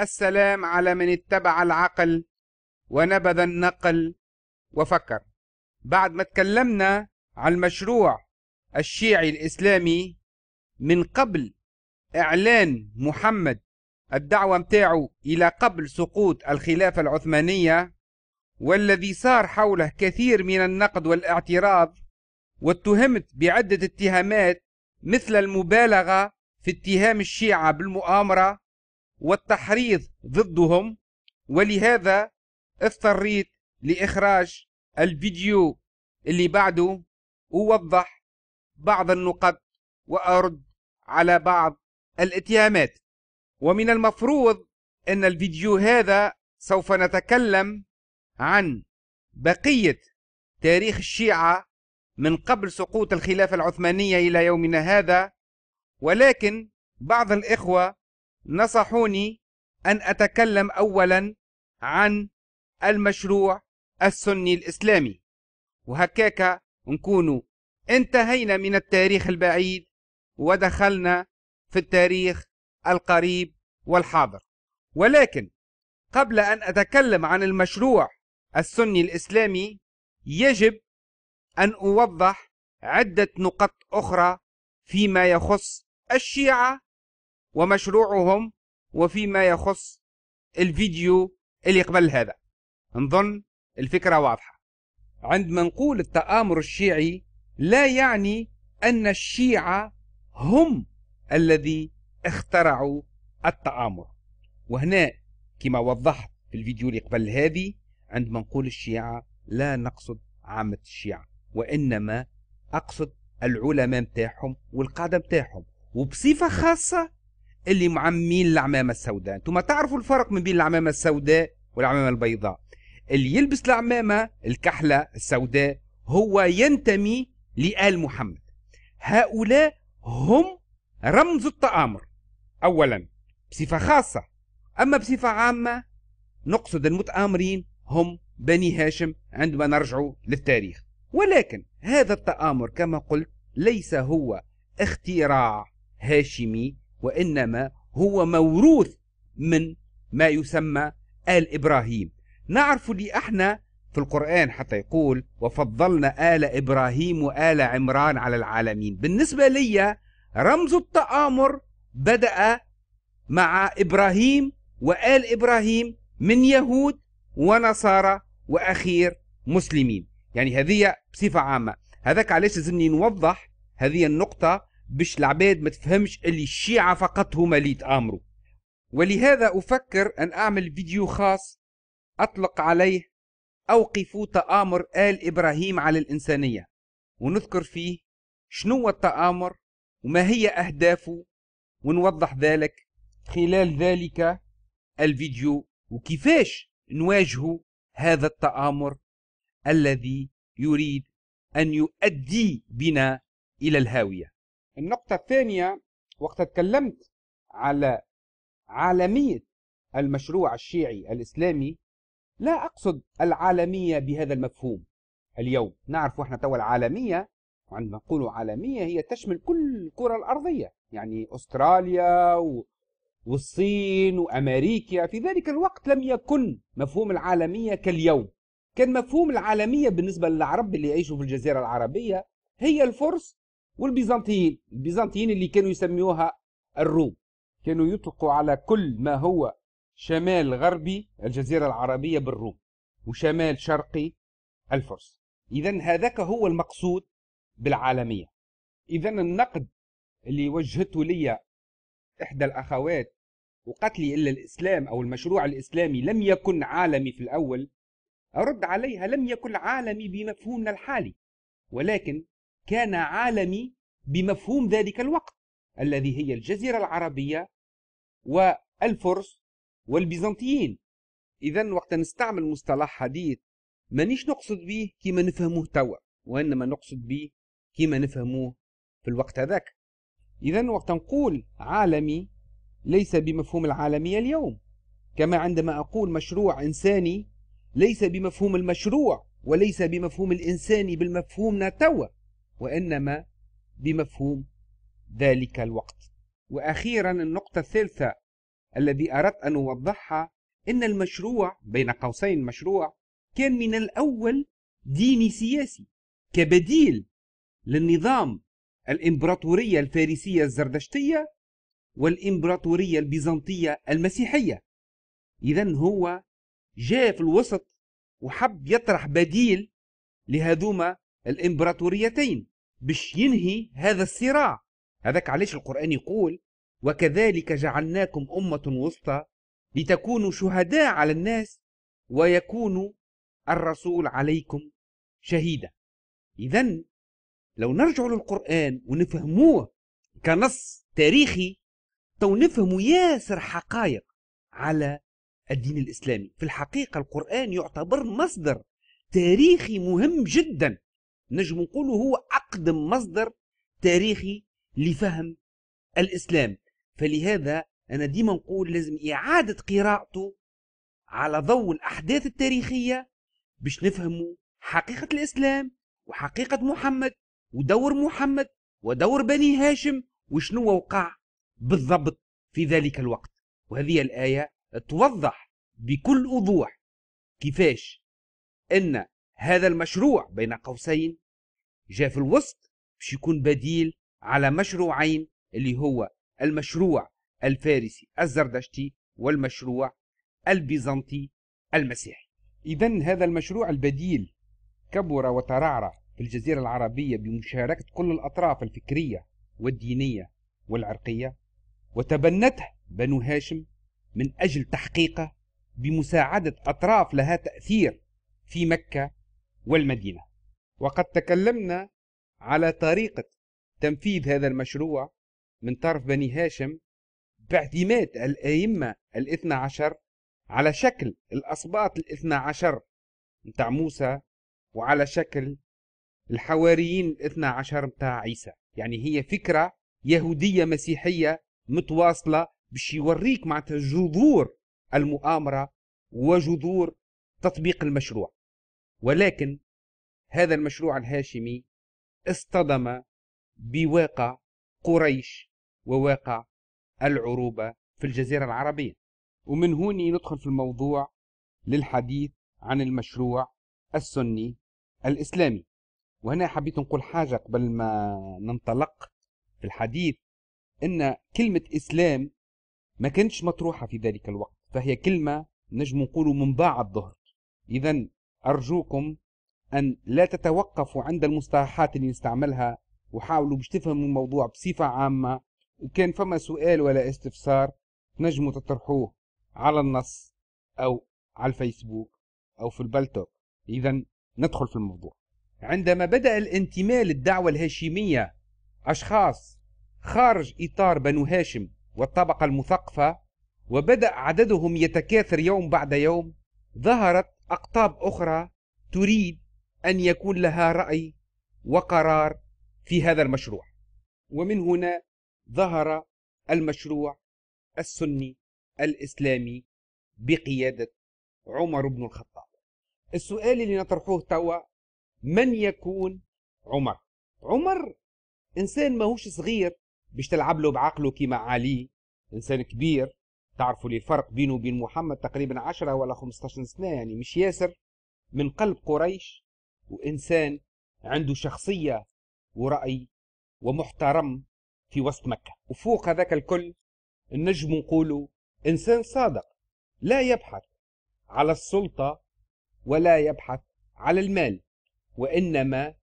السلام على من اتبع العقل ونبذ النقل وفكر بعد ما تكلمنا عن المشروع الشيعي الإسلامي من قبل إعلان محمد الدعوة متاعه إلى قبل سقوط الخلافة العثمانية والذي صار حوله كثير من النقد والاعتراض واتهمت بعدة اتهامات مثل المبالغة في اتهام الشيعة بالمؤامرة والتحريض ضدهم ولهذا اضطريت لإخراج الفيديو اللي بعده ووضح بعض النقط وأرد على بعض الاتهامات ومن المفروض أن الفيديو هذا سوف نتكلم عن بقية تاريخ الشيعة من قبل سقوط الخلافة العثمانية إلى يومنا هذا ولكن بعض الإخوة نصحوني أن أتكلم أولا عن المشروع السني الإسلامي وهكاك نكون انتهينا من التاريخ البعيد ودخلنا في التاريخ القريب والحاضر ولكن قبل أن أتكلم عن المشروع السني الإسلامي يجب أن أوضح عدة نقط أخرى فيما يخص الشيعة ومشروعهم وفيما يخص الفيديو اللي قبل هذا نظن الفكرة واضحة عندما نقول التآمر الشيعي لا يعني أن الشيعة هم الذي اخترعوا التآمر وهنا كما وضحت في الفيديو اللي قبل هذه عندما نقول الشيعة لا نقصد عامة الشيعة وإنما أقصد العلماء متاعهم والقادة متاعهم وبصفة خاصة اللي معمين العمامة السوداء انتم تعرفوا الفرق ما بين العمامة السوداء والعمامة البيضاء اللي يلبس العمامة الكحلة السوداء هو ينتمي لآل محمد هؤلاء هم رمز التآمر أولا بصفة خاصة أما بصفة عامة نقصد المتآمرين هم بني هاشم عندما نرجع للتاريخ ولكن هذا التآمر كما قلت ليس هو اختراع هاشمي وإنما هو موروث من ما يسمى آل إبراهيم نعرف لي احنا في القرآن حتى يقول وفضلنا آل إبراهيم وآل عمران على العالمين بالنسبة لي رمز التآمر بدأ مع إبراهيم وآل إبراهيم من يهود ونصارى وأخير مسلمين يعني هذه بصفة عامة هذاك علاش لازمني نوضح هذه النقطة باش العباد ما تفهمش اللي الشيعة فقط هما اللي يتآمروا ولهذا أفكر أن أعمل فيديو خاص أطلق عليه أوقفوا تآمر آل إبراهيم على الإنسانية ونذكر فيه شنو التآمر وما هي أهدافه ونوضح ذلك خلال ذلك الفيديو وكيفاش نواجه هذا التآمر الذي يريد أن يؤدي بنا إلى الهاوية النقطة الثانية وقت تكلمت على عالمية المشروع الشيعي الإسلامي لا أقصد العالمية بهذا المفهوم اليوم نعرف احنا توا العالمية وعندما نقول عالمية هي تشمل كل الكرة الأرضية يعني أستراليا و... والصين وأمريكا في ذلك الوقت لم يكن مفهوم العالمية كاليوم كان مفهوم العالمية بالنسبة للعرب اللي يعيشوا في الجزيرة العربية هي الفرس والبيزنطيين البيزنطيين اللي كانوا يسميوها الروم كانوا يطلقوا على كل ما هو شمال غربي الجزيرة العربية بالروم وشمال شرقي الفرس إذا هذاك هو المقصود بالعالمية إذا النقد اللي وجهته لي إحدى الأخوات وقتلي إلا الإسلام أو المشروع الإسلامي لم يكن عالمي في الأول أرد عليها لم يكن عالمي بمفهومنا الحالي ولكن كان عالمي بمفهوم ذلك الوقت الذي هي الجزيرة العربية والفرس والبيزنطيين إذا وقت نستعمل مصطلح حديث مانيش نقصد به كما نفهموه توا وإنما نقصد به كما نفهموه في الوقت هذاك إذا وقت نقول عالمي ليس بمفهوم العالمية اليوم كما عندما أقول مشروع إنساني ليس بمفهوم المشروع وليس بمفهوم الإنساني بالمفهوم توا وإنما بمفهوم ذلك الوقت وأخيرا النقطة الثالثة الذي أردت أن أوضحها إن المشروع بين قوسين مشروع كان من الأول ديني سياسي كبديل للنظام الإمبراطورية الفارسية الزردشتية والإمبراطورية البيزنطية المسيحية إذا هو جاء في الوسط وحب يطرح بديل لهذوما الإمبراطوريتين باش ينهي هذا الصراع هذاك علاش القرآن يقول وكذلك جعلناكم أمة وسطى لتكونوا شهداء على الناس ويكون الرسول عليكم شهيدا إذا لو نرجع للقرآن ونفهموه كنص تاريخي تو نفهموا ياسر حقائق على الدين الإسلامي في الحقيقة القرآن يعتبر مصدر تاريخي مهم جدا نجم نقوله هو أقدم مصدر تاريخي لفهم الإسلام فلهذا أنا ديما نقول لازم إعادة قراءته على ضوء الأحداث التاريخية باش نفهموا حقيقة الإسلام وحقيقة محمد ودور محمد ودور بني هاشم وشنو وقع بالضبط في ذلك الوقت وهذه الآية توضح بكل وضوح كيفاش أن هذا المشروع بين قوسين جاء في الوسط باش يكون بديل على مشروعين اللي هو المشروع الفارسي الزردشتي والمشروع البيزنطي المسيحي إذا هذا المشروع البديل كبر وترعرع في الجزيرة العربية بمشاركة كل الأطراف الفكرية والدينية والعرقية وتبنته بنو هاشم من أجل تحقيقه بمساعدة أطراف لها تأثير في مكة والمدينة وقد تكلمنا على طريقة تنفيذ هذا المشروع من طرف بني هاشم باعتماد الأئمة الاثنى عشر على شكل الأسباط الاثنى عشر متاع موسى وعلى شكل الحواريين الاثنى عشر متاع عيسى يعني هي فكرة يهودية مسيحية متواصلة باش يوريك معناتها جذور المؤامرة وجذور تطبيق المشروع ولكن هذا المشروع الهاشمي اصطدم بواقع قريش وواقع العروبة في الجزيرة العربية ومن هوني ندخل في الموضوع للحديث عن المشروع السني الإسلامي وهنا حبيت نقول حاجة قبل ما ننطلق في الحديث أن كلمة إسلام ما كانتش مطروحة في ذلك الوقت فهي كلمة نجم نقولوا من باع الظهر إذا أرجوكم أن لا تتوقفوا عند المصطلحات اللي نستعملها وحاولوا باش تفهموا الموضوع بصفة عامة وكان فما سؤال ولا استفسار تنجموا تطرحوه على النص أو على الفيسبوك أو في البلتوك إذا ندخل في الموضوع عندما بدأ الانتماء للدعوة الهاشمية أشخاص خارج إطار بنو هاشم والطبقة المثقفة وبدأ عددهم يتكاثر يوم بعد يوم ظهرت أقطاب أخرى تريد أن يكون لها رأي وقرار في هذا المشروع ومن هنا ظهر المشروع السني الإسلامي بقيادة عمر بن الخطاب السؤال اللي نطرحوه توا من يكون عمر عمر إنسان ماهوش صغير باش تلعب له بعقله كيما علي إنسان كبير تعرفوا لي الفرق بينه وبين محمد تقريبا عشرة ولا خمستاشر سنة يعني مش ياسر من قلب قريش وإنسان عنده شخصية ورأي ومحترم في وسط مكة وفوق هذاك الكل النجم نقولوا إنسان صادق لا يبحث على السلطة ولا يبحث على المال وإنما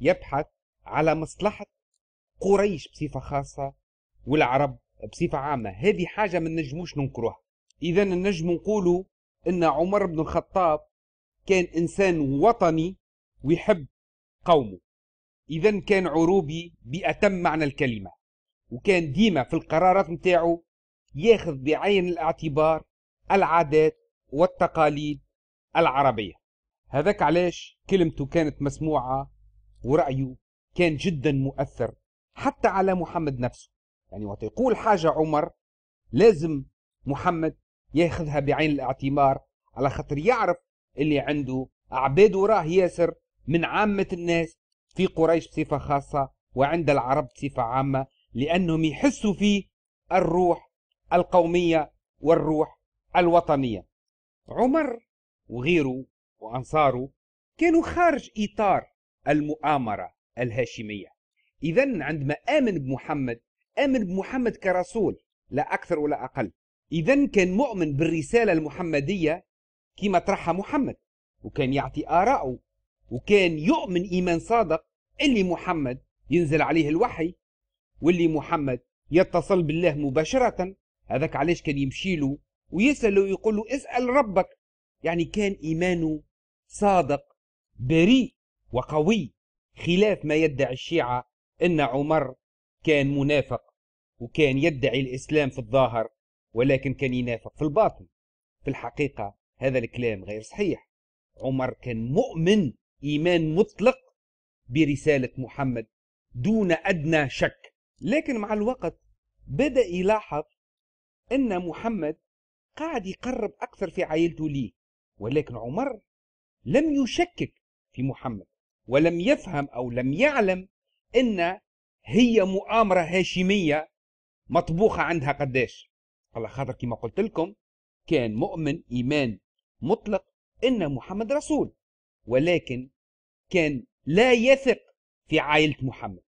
يبحث على مصلحة قريش بصفة خاصة والعرب بصفه عامه هذه حاجه ما نجموش ننكروها اذا النجم نقولوا ان عمر بن الخطاب كان انسان وطني ويحب قومه اذا كان عروبي باتم معنى الكلمه وكان ديما في القرارات نتاعو ياخذ بعين الاعتبار العادات والتقاليد العربيه هذاك علاش كلمته كانت مسموعه ورايه كان جدا مؤثر حتى على محمد نفسه يعني وقت يقول حاجة عمر لازم محمد ياخذها بعين الاعتبار على خاطر يعرف اللي عنده عباد وراه ياسر من عامة الناس في قريش بصفة خاصة وعند العرب بصفة عامة لأنهم يحسوا فيه الروح القومية والروح الوطنية عمر وغيره وأنصاره كانوا خارج إطار المؤامرة الهاشمية إذا عندما آمن بمحمد آمن بمحمد كرسول لا أكثر ولا أقل إذا كان مؤمن بالرسالة المحمدية كما طرحها محمد وكان يعطي آراءه وكان يؤمن إيمان صادق اللي محمد ينزل عليه الوحي واللي محمد يتصل بالله مباشرة هذاك علاش كان يمشي له ويسأله ويقول له اسأل ربك يعني كان إيمانه صادق بريء وقوي خلاف ما يدعي الشيعة أن عمر كان منافق وكان يدعي الإسلام في الظاهر ولكن كان ينافق في الباطن في الحقيقة هذا الكلام غير صحيح عمر كان مؤمن إيمان مطلق برسالة محمد دون أدنى شك لكن مع الوقت بدأ يلاحظ أن محمد قاعد يقرب أكثر في عائلته ليه ولكن عمر لم يشكك في محمد ولم يفهم أو لم يعلم أن هي مؤامرة هاشمية مطبوخة عندها قداش على خاطر كما قلت لكم كان مؤمن إيمان مطلق إن محمد رسول ولكن كان لا يثق في عائلة محمد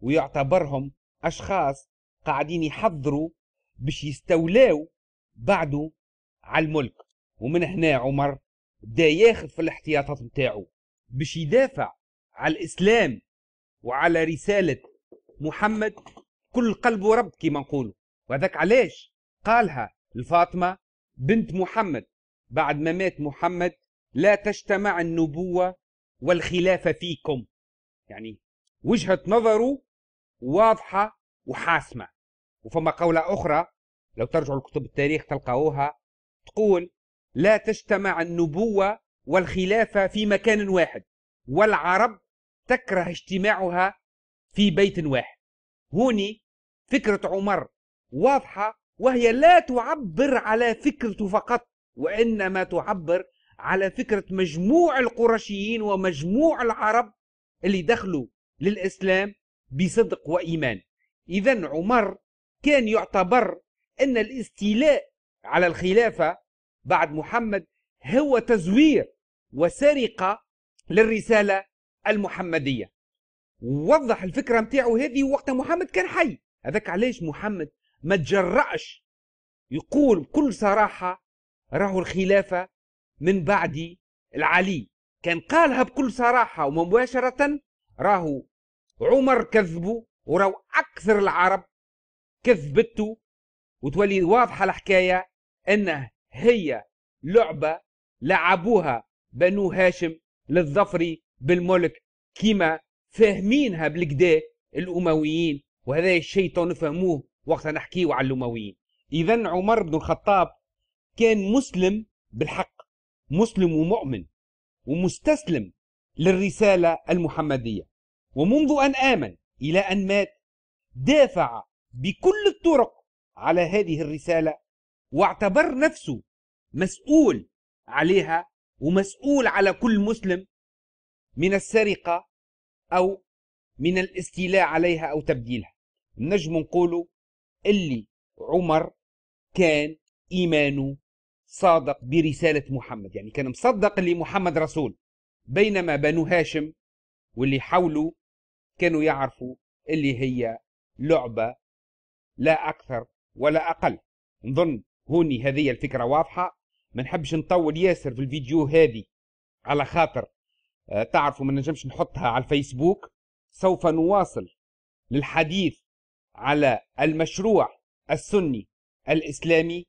ويعتبرهم أشخاص قاعدين يحضروا باش يستولاو بعده على الملك ومن هنا عمر بدا ياخذ في الاحتياطات نتاعو باش يدافع على الإسلام وعلى رسالة محمد كل قلبه رب كما نقولوا وهذاك علاش قالها الفاطمة بنت محمد بعد ما مات محمد لا تجتمع النبوة والخلافة فيكم يعني وجهة نظره واضحة وحاسمة وفما قولة أخرى لو ترجعوا لكتب التاريخ تلقاوها تقول لا تجتمع النبوة والخلافة في مكان واحد والعرب تكره اجتماعها في بيت واحد هوني فكرة عمر واضحة وهي لا تعبر على فكرته فقط وإنما تعبر على فكرة مجموع القرشيين ومجموع العرب اللي دخلوا للإسلام بصدق وإيمان إذا عمر كان يعتبر أن الاستيلاء على الخلافة بعد محمد هو تزوير وسرقة للرسالة المحمدية ووضح الفكره نتاعو هذه وقت محمد كان حي هذاك علاش محمد ما تجرأش يقول بكل صراحه راهو الخلافه من بعد العلي كان قالها بكل صراحه ومباشره راهو عمر كذبو وراهو اكثر العرب كذبته وتولي واضحه الحكايه انه هي لعبه لعبوها بنو هاشم للظفر بالملك كيما فاهمينها بالكدا الامويين وهذا الشيء تو نفهموه وقت نحكيو على الامويين اذا عمر بن الخطاب كان مسلم بالحق مسلم ومؤمن ومستسلم للرساله المحمديه ومنذ ان امن الى ان مات دافع بكل الطرق على هذه الرساله واعتبر نفسه مسؤول عليها ومسؤول على كل مسلم من السرقه أو من الاستيلاء عليها أو تبديلها نجم نقولوا اللي عمر كان إيمانه صادق برسالة محمد يعني كان مصدق اللي محمد رسول بينما بنو هاشم واللي حوله كانوا يعرفوا اللي هي لعبة لا أكثر ولا أقل نظن هوني هذه الفكرة واضحة ما نحبش نطول ياسر في الفيديو هذه على خاطر آه، تعرفوا ما نجمش نحطها على الفيسبوك سوف نواصل للحديث على المشروع السني الإسلامي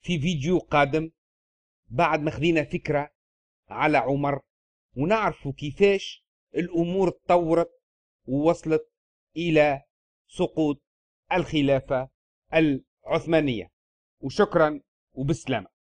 في فيديو قادم بعد ما خذينا فكرة على عمر ونعرفوا كيفاش الأمور تطورت ووصلت إلى سقوط الخلافة العثمانية وشكرا وبالسلامة